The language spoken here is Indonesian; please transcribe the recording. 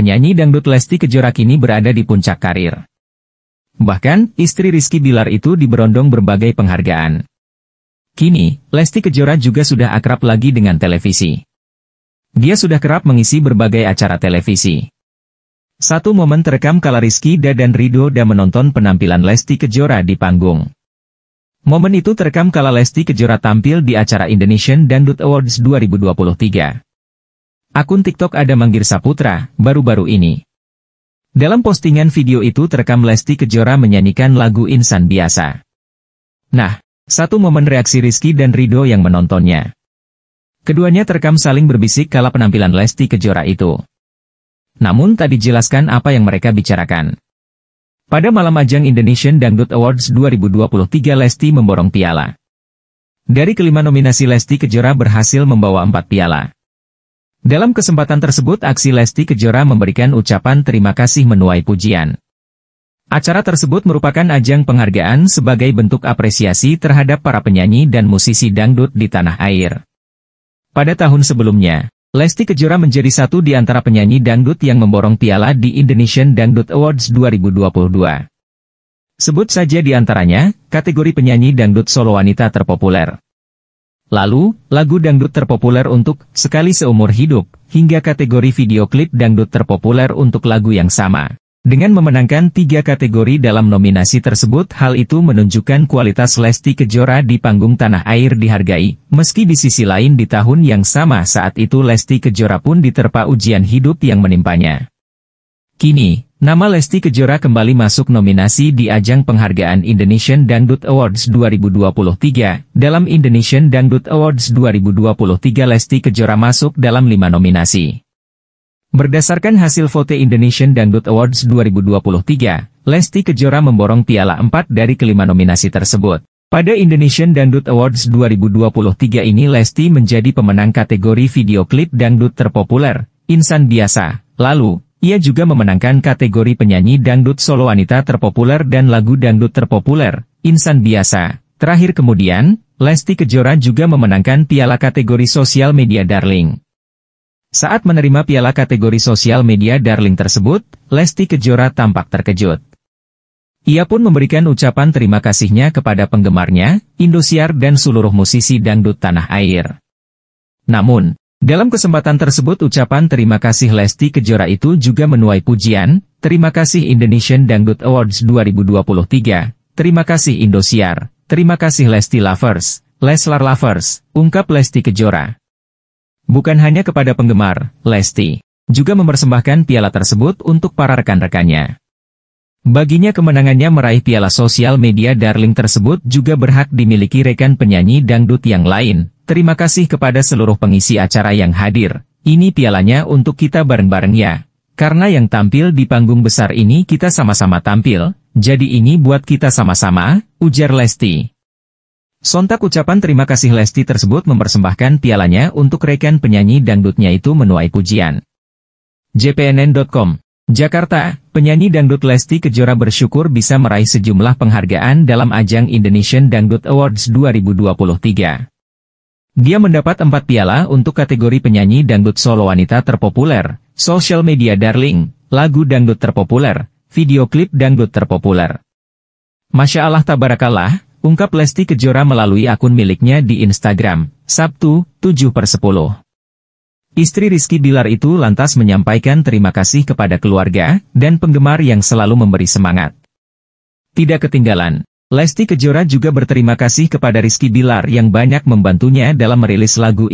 penyanyi dangdut Lesti Kejora kini berada di puncak karir. Bahkan, istri Rizky Bilar itu diberondong berbagai penghargaan. Kini, Lesti Kejora juga sudah akrab lagi dengan televisi. Dia sudah kerap mengisi berbagai acara televisi. Satu momen terekam kala Rizky Da dan Rido Da menonton penampilan Lesti Kejora di panggung. Momen itu terekam kala Lesti Kejora tampil di acara Indonesian Dangdut Awards 2023. Akun TikTok ada Manggir Saputra, baru-baru ini. Dalam postingan video itu terekam Lesti Kejora menyanyikan lagu Insan Biasa. Nah, satu momen reaksi Rizky dan Rido yang menontonnya. Keduanya terekam saling berbisik kala penampilan Lesti Kejora itu. Namun tak dijelaskan apa yang mereka bicarakan. Pada malam ajang Indonesian Dangdut Awards 2023 Lesti memborong piala. Dari kelima nominasi Lesti Kejora berhasil membawa empat piala. Dalam kesempatan tersebut aksi Lesti Kejora memberikan ucapan terima kasih menuai pujian. Acara tersebut merupakan ajang penghargaan sebagai bentuk apresiasi terhadap para penyanyi dan musisi dangdut di tanah air. Pada tahun sebelumnya, Lesti Kejora menjadi satu di antara penyanyi dangdut yang memborong piala di Indonesian Dangdut Awards 2022. Sebut saja di antaranya, kategori penyanyi dangdut solo wanita terpopuler. Lalu, lagu dangdut terpopuler untuk Sekali Seumur Hidup, hingga kategori video klip dangdut terpopuler untuk lagu yang sama. Dengan memenangkan tiga kategori dalam nominasi tersebut hal itu menunjukkan kualitas Lesti Kejora di panggung tanah air dihargai, meski di sisi lain di tahun yang sama saat itu Lesti Kejora pun diterpa ujian hidup yang menimpanya. Kini, Nama Lesti Kejora kembali masuk nominasi di ajang penghargaan Indonesian Dangdut Awards 2023. Dalam Indonesian Dangdut Awards 2023 Lesti Kejora masuk dalam lima nominasi. Berdasarkan hasil vote Indonesian Dangdut Awards 2023, Lesti Kejora memborong piala 4 dari kelima nominasi tersebut. Pada Indonesian Dangdut Awards 2023 ini Lesti menjadi pemenang kategori video klip dangdut terpopuler, Insan Biasa. Lalu, ia juga memenangkan kategori penyanyi dangdut solo wanita terpopuler dan lagu dangdut terpopuler, Insan Biasa. Terakhir kemudian, Lesti Kejora juga memenangkan piala kategori sosial media Darling. Saat menerima piala kategori sosial media Darling tersebut, Lesti Kejora tampak terkejut. Ia pun memberikan ucapan terima kasihnya kepada penggemarnya, Indosiar dan seluruh musisi dangdut tanah air. Namun, dalam kesempatan tersebut ucapan terima kasih Lesti Kejora itu juga menuai pujian, terima kasih Indonesian Dangdut Awards 2023, terima kasih Indosiar, terima kasih Lesti Lovers, Leslar Lovers, ungkap Lesti Kejora. Bukan hanya kepada penggemar, Lesti juga mempersembahkan piala tersebut untuk para rekan-rekannya. Baginya kemenangannya meraih piala sosial media darling tersebut juga berhak dimiliki rekan penyanyi dangdut yang lain, Terima kasih kepada seluruh pengisi acara yang hadir. Ini pialanya untuk kita bareng-bareng ya. Karena yang tampil di panggung besar ini kita sama-sama tampil, jadi ini buat kita sama-sama, ujar Lesti. Sontak ucapan terima kasih Lesti tersebut mempersembahkan pialanya untuk rekan penyanyi dangdutnya itu menuai pujian. JPNN.com Jakarta, penyanyi dangdut Lesti Kejora bersyukur bisa meraih sejumlah penghargaan dalam ajang Indonesian Dangdut Awards 2023. Dia mendapat empat piala untuk kategori penyanyi dangdut solo wanita terpopuler, social media darling, lagu dangdut terpopuler, video klip dangdut terpopuler. Masya Allah tabarakallah, ungkap Lesti Kejora melalui akun miliknya di Instagram, Sabtu, 7 per 10. Istri Rizky Bilar itu lantas menyampaikan terima kasih kepada keluarga dan penggemar yang selalu memberi semangat. Tidak ketinggalan. Lesti Kejora juga berterima kasih kepada Rizky Bilar yang banyak membantunya dalam merilis lagu ini.